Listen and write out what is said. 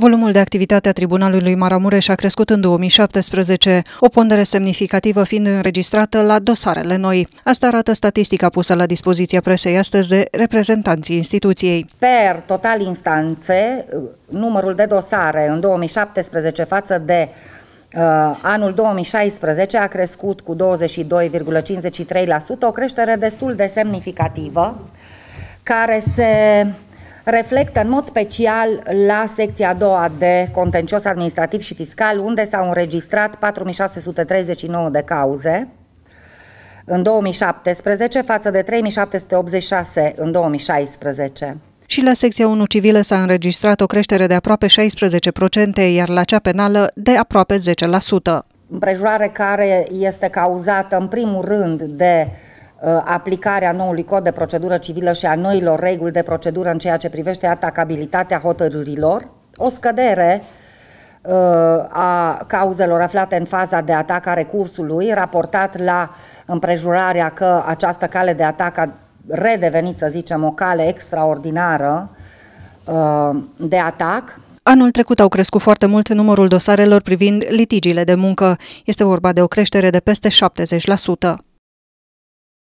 Volumul de activitate a Tribunalului Maramureș a crescut în 2017, o pondere semnificativă fiind înregistrată la dosarele noi. Asta arată statistica pusă la dispoziția presei astăzi de reprezentanții instituției. Per total instanțe, numărul de dosare în 2017 față de uh, anul 2016 a crescut cu 22,53%, o creștere destul de semnificativă, care se reflectă în mod special la secția a doua de contencios administrativ și fiscal, unde s-au înregistrat 4639 de cauze în 2017 față de 3786 în 2016. Și la secția 1 civilă s-a înregistrat o creștere de aproape 16%, iar la cea penală de aproape 10%. Împrejurare care este cauzată în primul rând de uh, Uh, aplicarea noului cod de procedură civilă și a noilor reguli de procedură în ceea ce privește atacabilitatea hotărârilor, o scădere uh, a cauzelor aflate în faza de atac a recursului, raportat la împrejurarea că această cale de atac a redevenit, să zicem, o cale extraordinară uh, de atac, Anul trecut au crescut foarte mult numărul dosarelor privind litigiile de muncă. Este vorba de o creștere de peste 70%.